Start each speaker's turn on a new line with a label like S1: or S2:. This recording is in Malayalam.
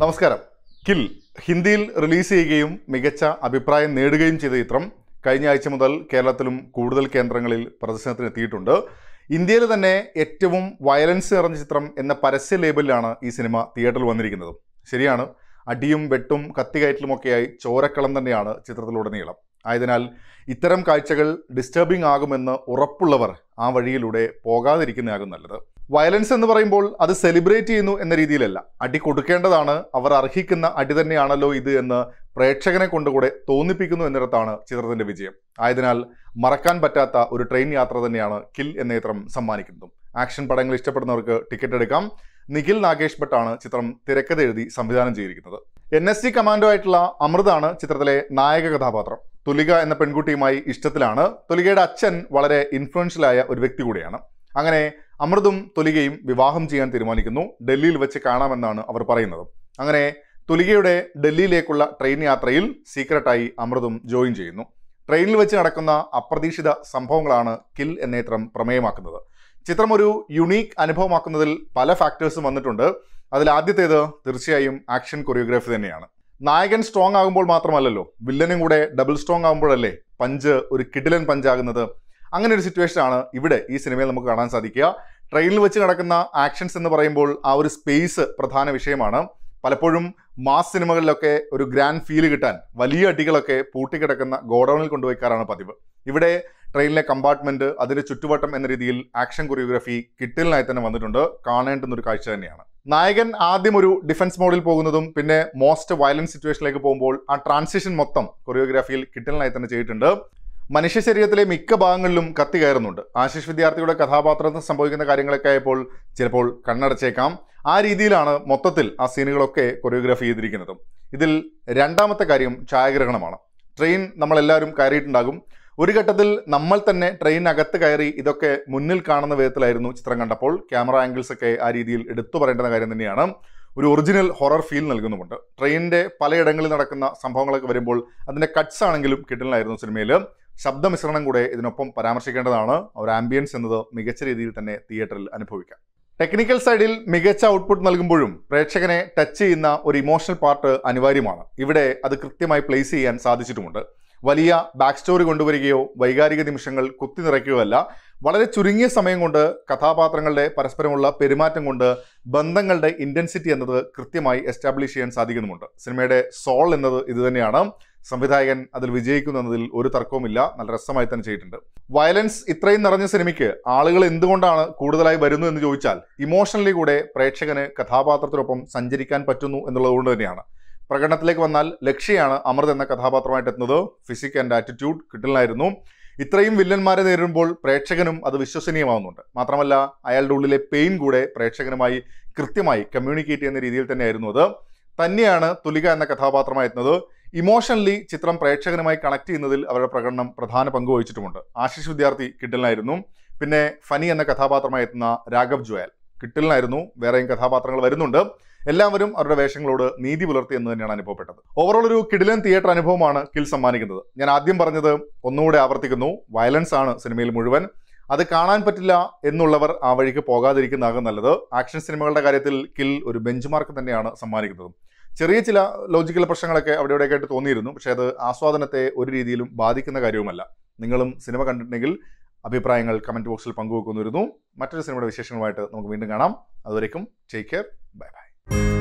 S1: നമസ്കാരം കിൽ ഹിന്ദിയിൽ റിലീസ് ചെയ്യുകയും മികച്ച അഭിപ്രായം നേടുകയും ചെയ്ത ചിത്രം കഴിഞ്ഞ ആഴ്ച മുതൽ കേരളത്തിലും കൂടുതൽ കേന്ദ്രങ്ങളിൽ പ്രദർശനത്തിന് എത്തിയിട്ടുണ്ട് ഇന്ത്യയിൽ തന്നെ ഏറ്റവും വയലൻസ് നിറഞ്ഞ ചിത്രം എന്ന പരസ്യ ലേബലിലാണ് ഈ സിനിമ തിയേറ്ററിൽ വന്നിരിക്കുന്നത് ശരിയാണ് അടിയും വെട്ടും കത്തികയറ്റലുമൊക്കെയായി ചോരക്കളം തന്നെയാണ് ചിത്രത്തിലുടനീളം ആയതിനാൽ ഇത്തരം കാഴ്ചകൾ ഡിസ്റ്റർബിംഗ് ആകുമെന്ന് ഉറപ്പുള്ളവർ ആ വഴിയിലൂടെ പോകാതിരിക്കുന്നതാകും നല്ലത് വയലൻസ് എന്ന് പറയുമ്പോൾ അത് സെലിബ്രേറ്റ് ചെയ്യുന്നു എന്ന രീതിയിലല്ല അടി കൊടുക്കേണ്ടതാണ് അവർ അർഹിക്കുന്ന അടി തന്നെയാണല്ലോ ഇത് എന്ന് പ്രേക്ഷകനെ കൊണ്ടുകൂടെ തോന്നിപ്പിക്കുന്നു എന്നിടത്താണ് ചിത്രത്തിന്റെ വിജയം ആയതിനാൽ മറക്കാൻ പറ്റാത്ത ഒരു ട്രെയിൻ യാത്ര തന്നെയാണ് കിൽ എന്ന ചിത്രം സമ്മാനിക്കുന്നതും ആക്ഷൻ പടങ്ങൾ ഇഷ്ടപ്പെടുന്നവർക്ക് ടിക്കറ്റ് എടുക്കാം നിഖിൽ നാഗേഷ് ഭട്ടാണ് ചിത്രം തിരക്കഥ എഴുതി സംവിധാനം ചെയ്തിരിക്കുന്നത് എൻ എസ് ജി കമാൻഡോ ആയിട്ടുള്ള അമൃതാണ് ചിത്രത്തിലെ നായക കഥാപാത്രം തുലിക എന്ന പെൺകുട്ടിയുമായി ഇഷ്ടത്തിലാണ് തുലികയുടെ അച്ഛൻ വളരെ ഇൻഫ്ലുവൻഷ്യലായ ഒരു വ്യക്തി കൂടിയാണ് അങ്ങനെ അമൃതും തുലികയും വിവാഹം ചെയ്യാൻ തീരുമാനിക്കുന്നു ഡൽഹിയിൽ വെച്ച് കാണാമെന്നാണ് അവർ പറയുന്നത് അങ്ങനെ തുലികയുടെ ഡൽഹിയിലേക്കുള്ള ട്രെയിൻ യാത്രയിൽ സീക്രട്ടായി അമൃതും ജോയിൻ ചെയ്യുന്നു ട്രെയിനിൽ വെച്ച് നടക്കുന്ന അപ്രതീക്ഷിത സംഭവങ്ങളാണ് കിൽ എന്നേത്രം പ്രമേയമാക്കുന്നത് ചിത്രം ഒരു യുണീക്ക് അനുഭവമാക്കുന്നതിൽ പല ഫാക്ടേഴ്സും വന്നിട്ടുണ്ട് അതിൽ ആദ്യത്തേത് തീർച്ചയായും ആക്ഷൻ കൊറിയോഗ്രാഫി തന്നെയാണ് നായകൻ സ്ട്രോങ് ആകുമ്പോൾ മാത്രമല്ലല്ലോ വില്ലനും കൂടെ ഡബിൾ സ്ട്രോങ് ആകുമ്പോഴല്ലേ പഞ്ച് ഒരു കിഡിലൻ പഞ്ചാകുന്നത് അങ്ങനെ ഒരു സിറ്റുവേഷനാണ് ഇവിടെ ഈ സിനിമയിൽ നമുക്ക് കാണാൻ സാധിക്കുക ട്രെയിനിൽ വെച്ച് നടക്കുന്ന ആക്ഷൻസ് എന്ന് പറയുമ്പോൾ ആ ഒരു സ്പേസ് പ്രധാന വിഷയമാണ് പലപ്പോഴും മാസ് സിനിമകളിലൊക്കെ ഒരു ഗ്രാൻഡ് ഫീൽ കിട്ടാൻ വലിയ അടികളൊക്കെ പൂട്ടിക്കിടക്കുന്ന ഗോഡൌണിൽ കൊണ്ടുപോയിക്കാറാണ് പതിവ് ഇവിടെ ട്രെയിനിലെ കമ്പാർട്ട്മെന്റ് അതിന്റെ ചുറ്റുവട്ടം എന്ന രീതിയിൽ ആക്ഷൻ കൊറിയോഗ്രഫി കിട്ടലിനായി തന്നെ വന്നിട്ടുണ്ട് കാണേണ്ടുന്നൊരു കാഴ്ച തന്നെയാണ് നായകൻ ആദ്യം ഒരു ഡിഫൻസ് മോഡിൽ പോകുന്നതും പിന്നെ മോസ്റ്റ് വയലൻസ് സിറ്റുവേഷനിലേക്ക് പോകുമ്പോൾ ആ ട്രാൻസിഷൻ മൊത്തം കൊറിയോഗ്രാഫിയിൽ കിട്ടലിനായി തന്നെ ചെയ്തിട്ടുണ്ട് മനുഷ്യ ശരീരത്തിലെ മിക്ക ഭാഗങ്ങളിലും കത്തി കയറുന്നുണ്ട് ആശിഷ് വിദ്യാർത്ഥിയുടെ കഥാപാത്രത്തിന് സംഭവിക്കുന്ന കാര്യങ്ങളൊക്കെ ആയപ്പോൾ ചിലപ്പോൾ കണ്ണടച്ചേക്കാം ആ രീതിയിലാണ് മൊത്തത്തിൽ ആ സീനുകളൊക്കെ കൊറിയോഗ്രാഫി ചെയ്തിരിക്കുന്നത് ഇതിൽ രണ്ടാമത്തെ കാര്യം ഛായാഗ്രഹണമാണ് ട്രെയിൻ നമ്മളെല്ലാവരും കയറിയിട്ടുണ്ടാകും ഒരു ഘട്ടത്തിൽ നമ്മൾ തന്നെ ട്രെയിനകത്ത് കയറി ഇതൊക്കെ മുന്നിൽ കാണുന്ന വിധത്തിലായിരുന്നു ചിത്രം കണ്ടപ്പോൾ ക്യാമറ ആംഗിൾസ് ഒക്കെ ആ രീതിയിൽ എടുത്തു പറയേണ്ടുന്ന കാര്യം തന്നെയാണ് ഒരു ഒറിജിനൽ ഹൊറർ ഫീൽ നൽകുന്നുമുണ്ട് ട്രെയിനിൻ്റെ പലയിടങ്ങളിൽ നടക്കുന്ന സംഭവങ്ങളൊക്കെ വരുമ്പോൾ അതിൻ്റെ കട്ട്സ് ആണെങ്കിലും കിട്ടലായിരുന്നു സിനിമയിൽ ശബ്ദമിശ്രണം കൂടെ ഇതിനൊപ്പം പരാമർശിക്കേണ്ടതാണ് ഒരു ആംബിയൻസ് എന്നത് മികച്ച രീതിയിൽ തന്നെ തിയേറ്ററിൽ അനുഭവിക്കാം ടെക്നിക്കൽ സൈഡിൽ മികച്ച ഔട്ട്പുട്ട് നൽകുമ്പോഴും പ്രേക്ഷകനെ ടച്ച് ചെയ്യുന്ന ഒരു ഇമോഷണൽ പാർട്ട് അനിവാര്യമാണ് ഇവിടെ അത് കൃത്യമായി പ്ലേസ് ചെയ്യാൻ സാധിച്ചിട്ടുമുണ്ട് വലിയ ബാക്ക് സ്റ്റോറി കൊണ്ടുവരികയോ വൈകാരിക നിമിഷങ്ങൾ കുത്തി നിറയ്ക്കുകയോ അല്ല വളരെ ചുരുങ്ങിയ സമയം കൊണ്ട് കഥാപാത്രങ്ങളുടെ പരസ്പരമുള്ള പെരുമാറ്റം കൊണ്ട് ബന്ധങ്ങളുടെ ഇൻറ്റൻസിറ്റി എന്നത് കൃത്യമായി എസ്റ്റാബ്ലിഷ് ചെയ്യാൻ സാധിക്കുന്നുമുണ്ട് സിനിമയുടെ സോൾ എന്നത് ഇതുതന്നെയാണ് സംവിധായകൻ അതിൽ വിജയിക്കുന്നു എന്നതിൽ ഒരു തർക്കവുമില്ല നല്ല രസമായി തന്നെ ചെയ്തിട്ടുണ്ട് വയലൻസ് ഇത്രയും നിറഞ്ഞ സിനിമയ്ക്ക് ആളുകൾ എന്തുകൊണ്ടാണ് കൂടുതലായി വരുന്നു എന്ന് ചോദിച്ചാൽ ഇമോഷണലി കൂടെ പ്രേക്ഷകന് കഥാപാത്രത്തിനൊപ്പം സഞ്ചരിക്കാൻ പറ്റുന്നു എന്നുള്ളതുകൊണ്ട് തന്നെയാണ് പ്രകടനത്തിലേക്ക് വന്നാൽ ലക്ഷ്യയാണ് അമൃത് എന്ന കഥാപാത്രമായിട്ട് എത്തുന്നത് ഫിസിക് ആൻഡ് ആറ്റിറ്റ്യൂഡ് കിട്ടലായിരുന്നു ഇത്രയും വില്ലന്മാരെ നേരിടുമ്പോൾ പ്രേക്ഷകനും അത് വിശ്വസനീയമാവുന്നുണ്ട് മാത്രമല്ല അയാളുടെ ഉള്ളിലെ പെയിൻ കൂടെ പ്രേക്ഷകനുമായി കൃത്യമായി കമ്മ്യൂണിക്കേറ്റ് ചെയ്യുന്ന രീതിയിൽ തന്നെയായിരുന്നു അത് തന്നെയാണ് തുലിക എന്ന കഥാപാത്രമായി എത്തുന്നത് ഇമോഷണലി ചിത്രം പ്രേക്ഷകനുമായി കണക്ട് ചെയ്യുന്നതിൽ അവരുടെ പ്രകടനം പ്രധാന പങ്ക് വഹിച്ചിട്ടുമുണ്ട് ആശിഷ് വിദ്യാർത്ഥി കിട്ടലിനായിരുന്നു പിന്നെ ഫനി എന്ന കഥാപാത്രമായി എത്തുന്ന രാഘവ് ജോയൽ കിട്ടലിനായിരുന്നു വേറെയും കഥാപാത്രങ്ങൾ വരുന്നുണ്ട് എല്ലാവരും അവരുടെ വേഷങ്ങളോട് നീതി പുലർത്തി എന്ന് തന്നെയാണ് അനുഭവപ്പെട്ടത് ഓവറോൾ ഒരു കിടിലൻ തിയേറ്റർ അനുഭവമാണ് കിൽ സമ്മാനിക്കുന്നത് ഞാൻ ആദ്യം പറഞ്ഞത് ഒന്നുകൂടെ ആവർത്തിക്കുന്നു വയലൻസ് ആണ് സിനിമയിൽ മുഴുവൻ അത് കാണാൻ പറ്റില്ല എന്നുള്ളവർ ആ വഴിക്ക് പോകാതിരിക്കുന്നതാകും നല്ലത് ആക്ഷൻ സിനിമകളുടെ കാര്യത്തിൽ കിൽ ഒരു ബെഞ്ച് മാർക്ക് തന്നെയാണ് സമ്മാനിക്കുന്നത് ചെറിയ ചില ലോജിക്കൽ പ്രശ്നങ്ങളൊക്കെ അവിടെ ഇവിടെയൊക്കെ ആയിട്ട് തോന്നിയിരുന്നു പക്ഷേ അത് ആസ്വാദനത്തെ ഒരു രീതിയിലും ബാധിക്കുന്ന കാര്യവുമല്ല നിങ്ങളും സിനിമ കണ്ടിട്ടുണ്ടെങ്കിൽ അഭിപ്രായങ്ങൾ കമൻറ്റ് ബോക്സിൽ പങ്കുവെക്കുന്നിരുന്നു മറ്റൊരു സിനിമയുടെ വിശേഷങ്ങളുമായിട്ട് നമുക്ക് വീണ്ടും കാണാം അതുവരേക്കും ടേക്ക് കെയർ ബൈ ബൈ